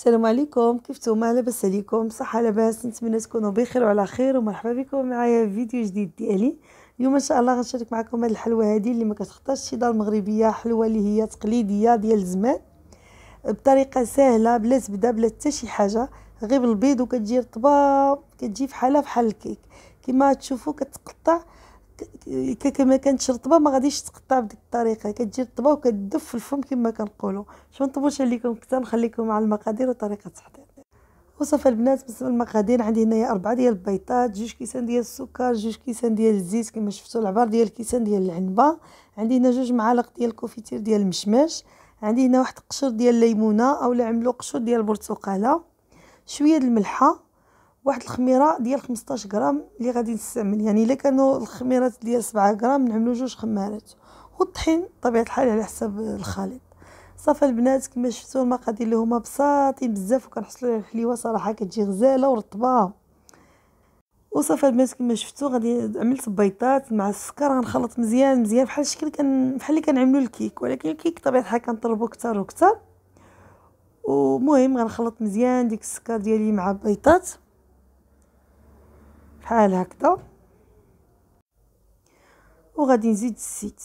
السلام عليكم كيف نتوما لاباس عليكم صحه لاباس نتمنى تكونوا بخير وعلى خير ومرحبا بكم معايا في فيديو جديد ديالي اليوم ان شاء الله غنشارك معكم هذه الحلوه هذه اللي ما كتخطاش شي دار مغربيه حلوه اللي هي تقليديه ديال زمان بطريقه سهله بلا زبده بلا حتى شي حاجه غير بالبيض وكتجي رطبه كتجي فحالها فحال الكيك كما تشوفوا كتقطع كما كانتش رطبه ما غاديش تقطع بديك الطريقه كتجي رطبه وكتدف في الفم كما كنقولوا باش نطبوش عليكم كثر نخليكم مع المقادير وطريقه التحضير وصف البنات بالنسبه للمقادير عندي هنايا أربعة ديال البيضات جوج كيسان ديال السكر جوج كيسان ديال الزيت كما شفتوا العبار ديال الكيسان ديال العنبه عندي هنا جوج معالق ديال الكوفيتير ديال المشماش عندي هنا واحد قشر ديال الليمونه اولا عملوا قشر ديال البرتقاله شويه د الملحه واحد الخميره ديال 15 غرام اللي غادي نستعمل يعني الا كانوا الخميرات ديال 7 غرام نعملو جوج خمارات والطحين طبيعه الحال على حساب الخليط صافي البنات كما شفتوا المقادير اللي هما بساطين بزاف وكنحصلوا على الحليوه صراحه كتجي غزاله ورطبه وصافي البنات كما شفتوا غادي عملت بيضات مع السكر غنخلط مزيان مزيان بحال الشكل كان بحال اللي كنعملوا الكيك ولكن الكيك طبيعه الحال كنطلبوا اكثر واكثر ومهم غنخلط مزيان ديك السكر ديالي مع البيضات بحال هكذا وغادي نزيد الزيت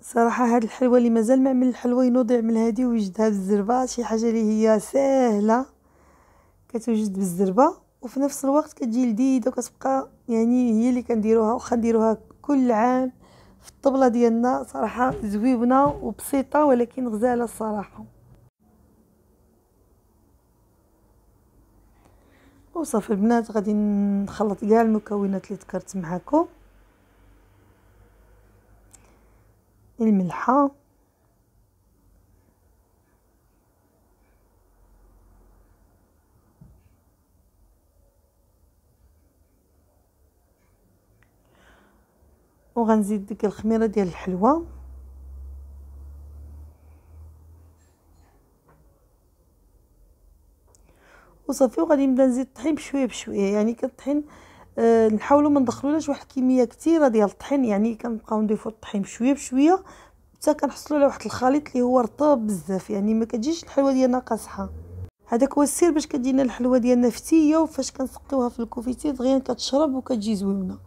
صراحه هاد الحلوى اللي مازال ما عمل الحلوى ينوض يعمل هادي ويوجدها بالزربه شي حاجه اللي هي سهله كتوجد بالزربه وفي نفس الوقت كتجي لذيذه وكتبقى يعني هي اللي كنديروها واخا نديروها كل عام في الطبله ديالنا صراحه زويبنه وبسيطه ولكن غزاله الصراحه وصافي البنات غادي نخلط كاع المكونات اللي ذكرت معاكم الملحه وغنزيد ديك الخميره ديال الحلوى وصافي وغادي نبدا نزيد الطحين بشويه بشويه يعني كالطحين أه نحاولوا ما ندخلولاش واحد الكميه كثيره ديال الطحين يعني كنبقاو نضيفوا الطحين بشويه بشويه حتى كنحصلوا على واحد الخليط اللي هو رطب بزاف يعني ما كتجيش الحلوه ديالنا قاصحه هذاك هو السر باش كدينا الحلوه ديالنا فتيه وفاش كنسقيوها في الكوفيتير دغيا كتشرب وكتجي زوينه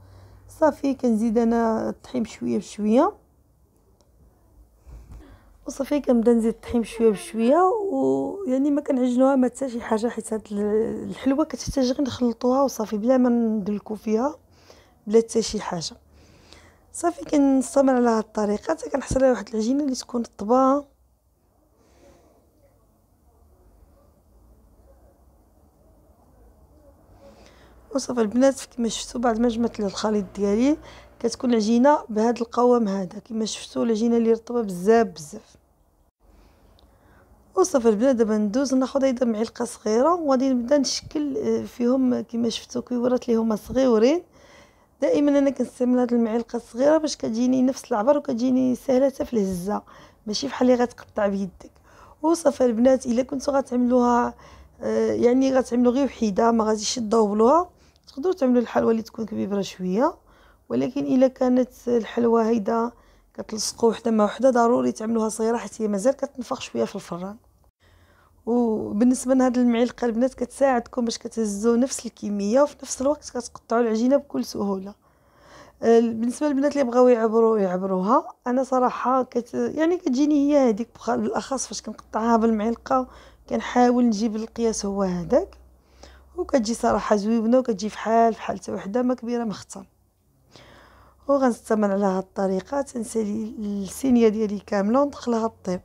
صافي كنزيد انا الطحين بشويه بشويه وصافي كنبدا نزيد الطحين بشويه بشويه ويعني ما كنعجنوها ما حتى شي حاجه حيت هاد الحلوه كتحتاج غير نخلطوها وصافي بلا ما ندلكو فيها بلا حتى شي حاجه صافي كنستمر على هاد الطريقه حتى كنحصل على واحد العجينه اللي تكون طبا وصافي البنات كما شفتوا بعد ما جمعت الخليط ديالي كتكون العجينه بهذا القوام هذا كما شفتوا العجينه اللي رطبه بزاف بزاف وصافي البنات دابا ندوز ناخد هيدا معلقه صغيره وغادي نبدا نشكل آه، فيهم آه، كما شفتوا كيورات اللي صغيورين دائما انا كنستعمل هاد المعلقه الصغيره باش كتجيني نفس العبر وكتجيني سهله حتى في الهزه ماشي بحال اللي غتقطع بيدك وصافي البنات الا كنتو غتعملوها آه، يعني غتعملوا غير وحيده ما غاديش تضوبلوها تقدروا تعملوا الحلوه اللي تكون كبيره شويه ولكن الا كانت الحلوه هيدا كتلصقوا وحده مع وحده ضروري تعملوها صغيره حيت هي مازال كتنفخ شويه في الفران وبالنسبه لهاد المعلقه البنات كتساعدكم باش كتهزوا نفس الكميه وفي نفس الوقت كتقطعوا العجينه بكل سهوله آه، بالنسبه للبنات اللي بغاو يعبروا يعبروها انا صراحه كت يعني كتجيني هي هذيك بالاخص فاش كنقطعها بالمعلقه كنحاول نجيب القياس هو هذاك وكتجي صراحه زويبنه وكتجي فحال فحال حتى وحده ما كبيره ما وغنستمر على هاد الطريقه تنسالي السينيه ديالي كامله وندخلها الطيب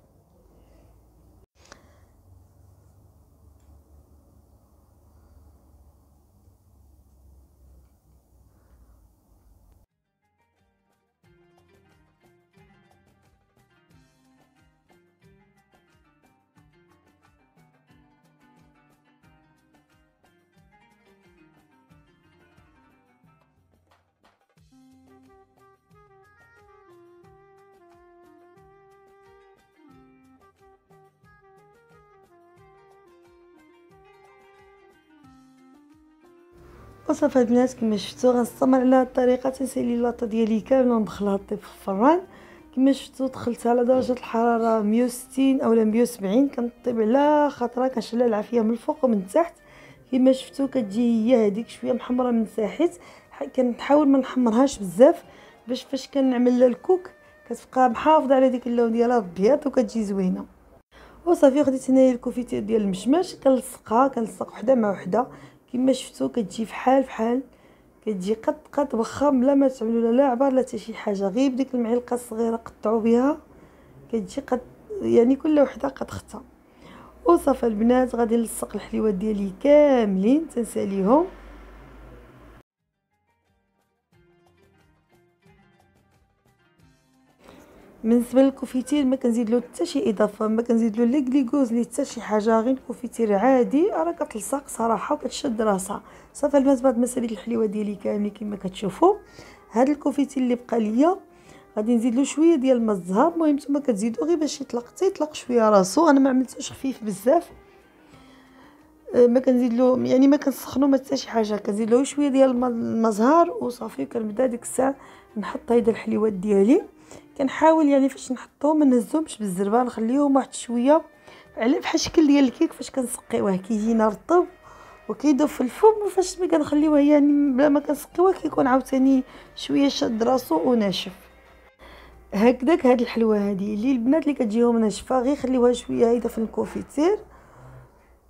وصافي البنات كما شفتوا غنستمر على هاد الطريقه تنسالي لاطا ديالي كامله ندخلها الطيب في الفران كما شفتوا دخلتها على درجه الحراره 160 اولا 170 كنطيب على خطره كنشعلها العافيه من الفوق ومن التحت كما شفتوا كتجي هي هذيك شويه محمره من تحت كنحاول ما نحمرهاش بزاف باش فاش كنعمل الكوك كتبقى محافظه على ديك اللون ديالها الابيض وكتجي زوينه وصافي خديت هنايا الكوفيتير ديال المشمش كنلصقها كنلصق وحده مع وحده كما شفتوا كتجي فحال فحال كتجي قط قط وخا بلا ما تعملوا لا عبار لا حتى شي حاجه غير بديك المعلقه الصغيره قطعوا بها كتجي قد يعني كل وحده قد خطا وصافي البنات غادي نلصق الحليوات ديالي كاملين تنساليهم بالنسبه للكوفيتير ما كنزيد له حتى شي اضافه ما كنزيد له لا غليكوز لي حتى شي حاجه غير الكوفيتير عادي راه كتلصق صراحه وكتشد راسها صافي ما مساليد الحليوه ديالي كاملين كما كتشوفوا هذا الكوفيتير اللي بقى ليا غادي نزيد له شويه ديال ما الزهر المهم نتوما كتزيدوا غير باش يطلق تيطلق شويه راسو انا ما عملتوش خفيف بزاف أه، ما كنزيد له يعني ما كنسخنو ما حتى شي حاجه كنزيد له شويه ديال الزهر وصافي كنبدا ديك الساعه نحط هيدا الحليوات ديالي كنحاول يعني فاش نحطهم ما نهزهمش بالزربه نخليهم واحد شويه على بحال الشكل ديال الكيك فاش كنسقيوه كيجينا رطب وكيدوب في الفم وفاش ما كنخليوه يعني بلا ما كنسقيوه كيكون عاوتاني شويه شاد راسو وناشف هكذاك هاد الحلوه هادي اللي البنات اللي كتجيهم ناشفه غير خليوها شويه هيدا في الكوفيتير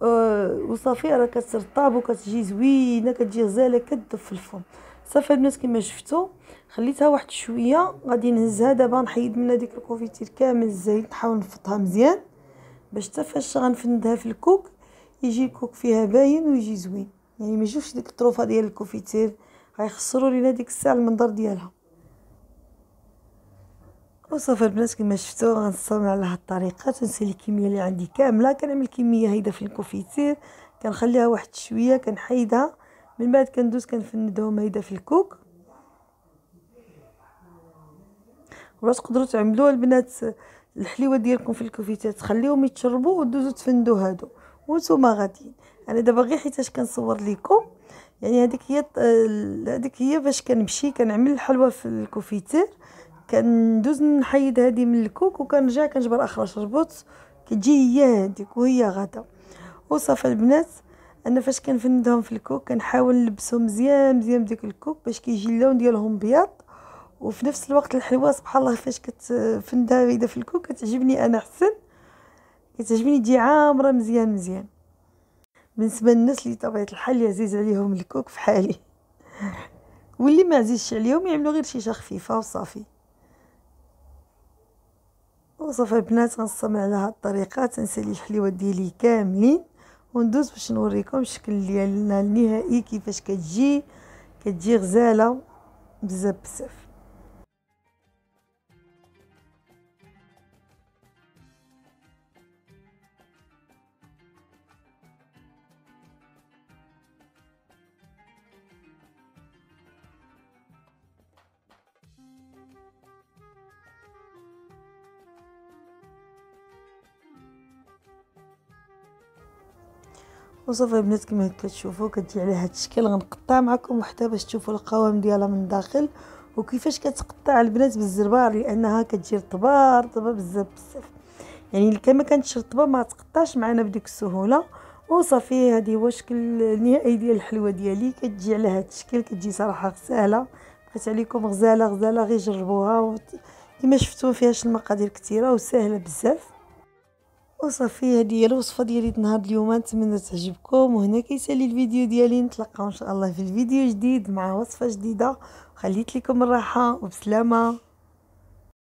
آه، وصافي راه كترطب وكتجي زوينه كتجي غزاله كدوب في الفم صافي البنات كما شفتوا خليتها واحد شويه غادي نهزها دابا نحيد منها ديك الكوفيتير كامل الزيت نحاول نفضها مزيان باش حتى فاش غنفندها في الكوك يجي الكوك فيها باين ويجي زوين يعني ما يجوش ديك الطروفه ديال الكوفيتير غيخسروا لينا ديك الساعه المنظر ديالها وصافي البنات كما شفتوا غنصنع على هاد الطريقه تنسي الكميه اللي عندي كامله كنعمل كميه هيدا في الكوفيتير كنخليها واحد شويه كنحيدها من بعد كندوز كنفندهم هيدا في الكوك ولا تقدروا تعملوا البنات الحليوه ديالكم في الكوفيتات خليهم يتشربوا ودوزوا تفندوا هادو وانتم غاديين انا دابا غير حيتاش كنصور لكم يعني هذيك هي هذيك هي باش كنمشي كنعمل الحلوه في الكوفيتير كندوز نحيد هذه من الكوك وكنرجع كنجبر اخرى شربوت كتجي هي هذيك وهي غاده وصافي البنات انا فاش كنفندهم في الكوك كنحاول نلبسهم مزيان مزيان ديك الكوك باش كيجي اللون ديالهم بيض وفي نفس الوقت الحلوه سبحان الله فاش كتفندها بعيده في الكوك كتعجبني انا حسن كتعجبني تجي عامره مزيان مزيان بالنسبه للناس اللي طبيعه الحال عزيز عليهم الكوك في حالي واللي ما عزيزش عليهم يعملوا غير شيشه خفيفه وصافي وصافي البنات غنصمم على هاد الطريقه تنسالي الحليوات ديالي كاملين وندوز باش نوريكم الشكل ديالنا النهائي كيفاش كتجي كتجي غزاله بزاف بزاف وصافي البنات كما كتشوفوا كتجي على هذا الشكل غنقطع معكم وحده باش تشوفوا القوام ديالها من الداخل وكيفاش كتقطع البنات بالزربار لانها كتجي رطبه رطبه بزاف بزاف يعني اللي كان ما كانتش رطبه ما تقطعش معنا بديك السهوله وصافي هذه هو الشكل النهائي ديال الحلوه ديالي كتجي على هذا الشكل كتجي صراحه سهله بقيت عليكم غزاله غزاله غير جربوها كما شفتوا فيهاش المقادير كثيره وسهله بزاف وصافي هذه هي الوصفه ديالي نهار اليوم نتمنى تعجبكم وهنا كيسالي الفيديو ديالي نتلاقاو ان شاء الله في الفيديو جديد مع وصفه جديده خليت لكم الراحه وبسلامه